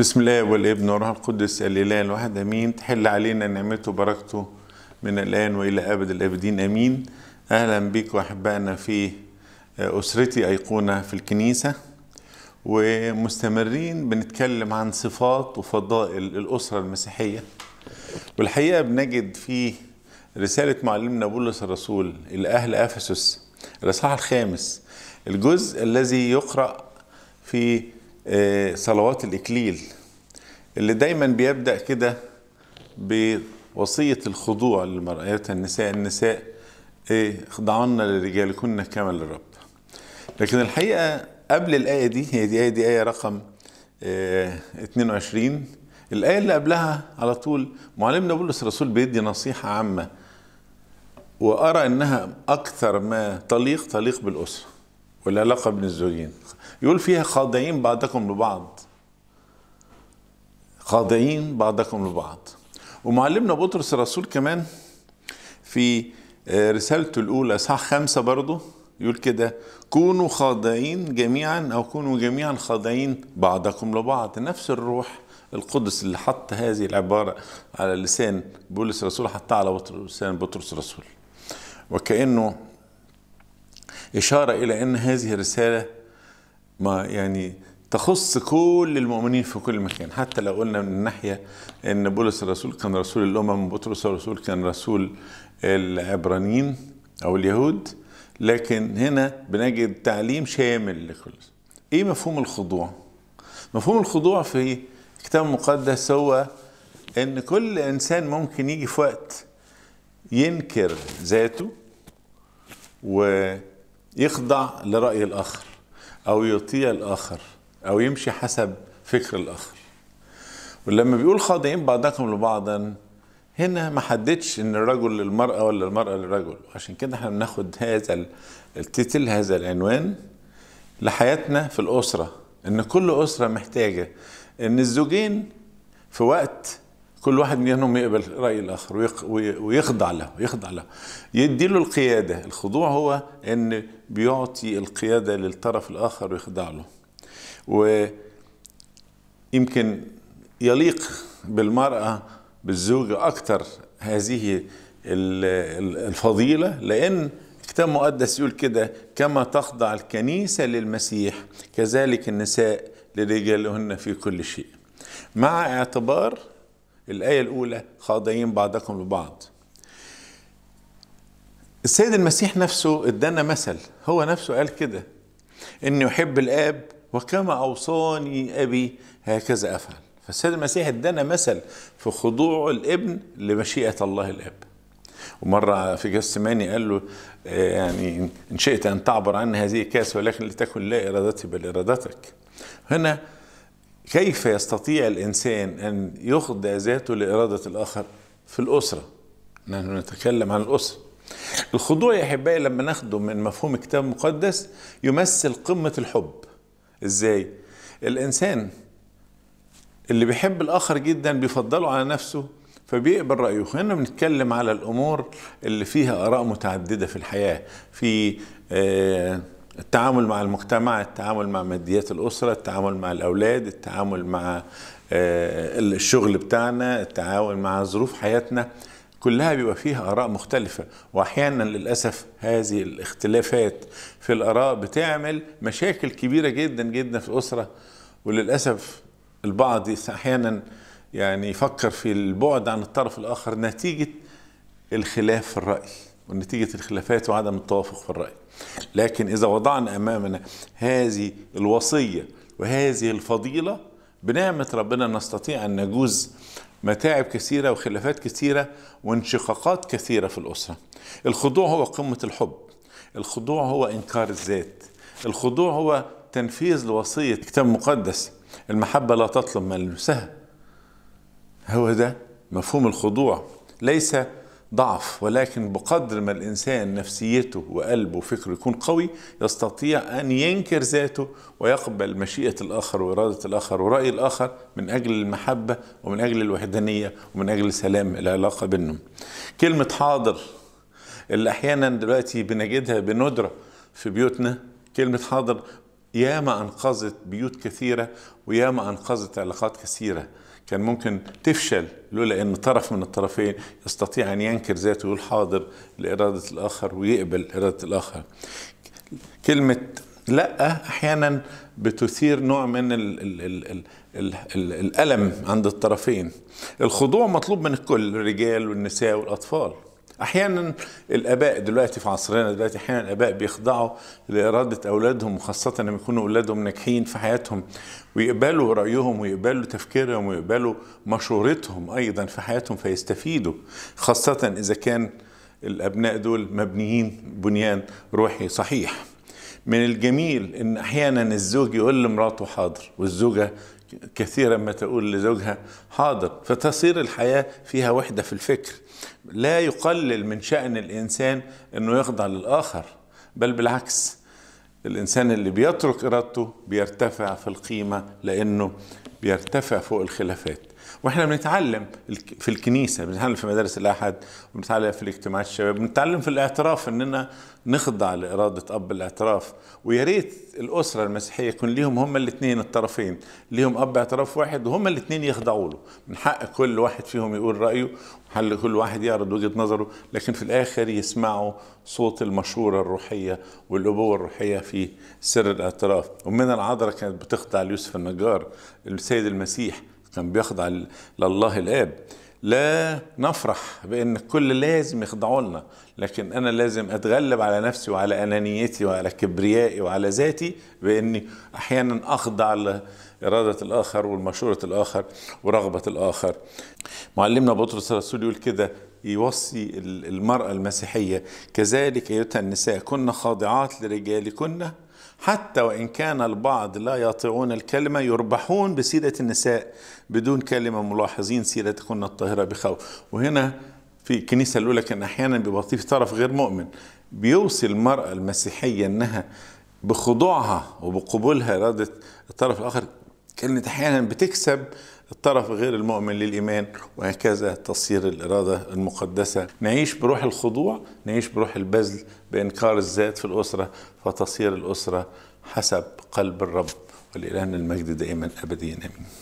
بسم الله والابن والروح القدس الاله الواحد امين تحل علينا نعمته وبركته من الان والى ابد الابدين امين اهلا بكم احبائنا في آه، اسرتي ايقونه في الكنيسه ومستمرين بنتكلم عن صفات وفضائل الاسره المسيحيه والحقيقه بنجد في رساله معلمنا بولس الرسول الى اهل افسس الاصحاح الخامس الجزء الذي يقرا في صلوات الإكليل اللي دايما بيبدأ كده بوصية الخضوع للمرأة النساء النساء النساء إيه، للرجال لرجالكن كما للرب لكن الحقيقة قبل الآية دي هي دي آية دي آية رقم 22 آه، الآية اللي قبلها على طول معلمنا بولس الرسول بيدي نصيحة عامة وأرى أنها أكثر ما تليق تليق بالأسرة والعلاقة بين الزوجين يقول فيها خاضعين بعضكم لبعض خاضعين بعضكم لبعض ومعلمنا بطرس الرسول كمان في آه، رسالته الأولى إصحاح خمسة برضه يقول كده كونوا خاضعين جميعا أو كونوا جميعا خاضعين بعضكم لبعض نفس الروح القدس اللي حط هذه العبارة على لسان بولس الرسول حطها على لسان بطرس الرسول وكأنه إشارة إلى أن هذه الرسالة ما يعني تخص كل المؤمنين في كل مكان حتى لو قلنا من الناحية أن بولس الرسول كان رسول الأمم بطرس الرسول كان رسول العبرانيين أو اليهود لكن هنا بنجد تعليم شامل لكل ايه مفهوم الخضوع مفهوم الخضوع في الكتاب المقدس هو ان كل انسان ممكن يجي في وقت ينكر ذاته و يخضع لرأي الآخر أو يطيع الآخر أو يمشي حسب فكر الآخر ولما بيقول خاضعين بعضكم لبعضا هنا ما حددش ان الرجل للمرأة ولا المرأة للرجل عشان كده احنا بناخد هذا التيتل هذا العنوان لحياتنا في الأسرة ان كل أسرة محتاجة ان الزوجين في وقت كل واحد منهم يقبل راي الاخر ويخضع له يخضع له يدي له القياده الخضوع هو ان بيعطي القياده للطرف الاخر ويخضع له ويمكن يليق بالمراه بالزوجه اكثر هذه الفضيله لان كتاب مقدس يقول كده كما تخضع الكنيسه للمسيح كذلك النساء لرجالهن في كل شيء مع اعتبار الآية الأولى خاضعين بعضكم لبعض السيد المسيح نفسه ادانا مثل هو نفسه قال كده إني أحب الاب وكما اوصاني ابي هكذا افعل فالسيد المسيح ادانا مثل في خضوع الابن لمشيئه الله الاب ومرة في جسماني قال له آه، يعني إن شئت أن تعبر عن هذه الكاس ولكن لتكن لا إرادتي بل إرادتك هنا كيف يستطيع الإنسان أن يخضع ذاته لإرادة الآخر في الأسرة نحن نتكلم عن الأسرة الخضوع يا أحبائي لما ناخده من مفهوم الكتاب المقدس يمثل قمة الحب إزاي؟ الإنسان اللي بيحب الآخر جدا بيفضله على نفسه فبيقبل رأيه خلينا بنتكلم على الأمور اللي فيها آراء متعددة في الحياة في آه التعامل مع المجتمع التعامل مع ماديات الأسرة التعامل مع الأولاد التعامل مع آه، الشغل بتاعنا التعامل مع ظروف حياتنا كلها بيبقى فيها آراء مختلفة وأحيانا للأسف هذه الاختلافات في الآراء بتعمل مشاكل كبيرة جدا جدا في الأسرة وللأسف البعض أحيانا يعني يفكر في البعد عن الطرف الآخر نتيجة الخلاف في الرأي ونتيجة الخلافات وعدم التوافق في الرأي لكن إذا وضعنا أمامنا هذه الوصية وهذه الفضيلة بنعمة ربنا نستطيع أن نجوز متاعب كثيرة وخلافات كثيرة وانشقاقات كثيرة في الأسرة الخضوع هو قمة الحب الخضوع هو إنكار الذات الخضوع هو تنفيذ لوصية كتاب مقدس المحبة لا تطلب ما لنفسها هو ده مفهوم الخضوع ليس ضعف ولكن بقدر ما الإنسان نفسيته وقلبه وفكره يكون قوي يستطيع أن ينكر ذاته ويقبل مشيئة الآخر وإرادة الآخر ورأي الآخر من أجل المحبة ومن أجل الوحدانية ومن أجل سلام العلاقة بينهم كلمة حاضر اللي أحيانا دلوقتي بنجدها بندرة في بيوتنا كلمة حاضر ياما أنقذت بيوت كثيرة وياما أنقذت علاقات كثيرة كان ممكن تفشل لولا ان طرف من الطرفين يستطيع ان ينكر ذاته ويقول حاضر لاراده الاخر ويقبل اراده الاخر. كلمه لا احيانا بتثير نوع من الـ الـ الـ الـ الـ الـ الالم عند الطرفين. الخضوع مطلوب من الكل الرجال والنساء والاطفال. احيانا الاباء دلوقتي في عصرنا دلوقتي احيانا الاباء بيخضعوا لاراده اولادهم وخاصه لما يكونوا اولادهم ناجحين في حياتهم ويقبلوا رايهم ويقبلوا تفكيرهم ويقبلوا مشورتهم ايضا في حياتهم فيستفيدوا خاصه اذا كان الابناء دول مبنيين بنيان روحي صحيح من الجميل ان احيانا الزوج يقول لمراته حاضر والزوجه كثيرا ما تقول لزوجها حاضر فتصير الحياة فيها وحدة في الفكر لا يقلل من شأن الإنسان أنه يخضع للآخر بل بالعكس الإنسان اللي بيترك إرادته بيرتفع في القيمة لأنه بيرتفع فوق الخلافات واحنا بنتعلم في الكنيسه بنتعلم في مدارس الاحد بنتعلم في الاجتماعات الشباب بنتعلم في الاعتراف اننا نخضع لاراده اب الاعتراف ويا ريت الاسره المسيحيه يكون ليهم هم الاثنين الطرفين ليهم اب اعتراف واحد وهم الاثنين يخضعوا له من حق كل واحد فيهم يقول رايه حل كل واحد يعرض وجهه نظره لكن في الاخر يسمعوا صوت المشوره الروحيه والابوه الروحيه في سر الاعتراف ومن العذراء كانت بتخضع ليوسف النجار السيد المسيح كان بيخضع لله الاب لا نفرح بان الكل لازم يخضعوا لنا لكن انا لازم اتغلب على نفسي وعلى انانيتي وعلى كبريائي وعلى ذاتي باني احيانا اخضع لاراده الاخر والمشوره الاخر ورغبه الاخر معلمنا بطرس الرسول يقول كده يوصي المراه المسيحيه كذلك ايتها النساء كن خاضعات لرجالكن حتى وإن كان البعض لا يطيعون الكلمة يربحون بسيرة النساء بدون كلمة ملاحظين سيرتكن الطاهرة بخوف وهنا في الكنيسة الأولى كان أحيانا بيبقى طرف غير مؤمن بيوصي المرأة المسيحية أنها بخضوعها وبقبولها إرادة الطرف الآخر كانت احيانا بتكسب الطرف غير المؤمن للايمان وهكذا تصير الاراده المقدسه نعيش بروح الخضوع نعيش بروح البذل بانكار الذات في الاسره فتصير الاسره حسب قلب الرب ولإلهنا المجد دائما ابديا امين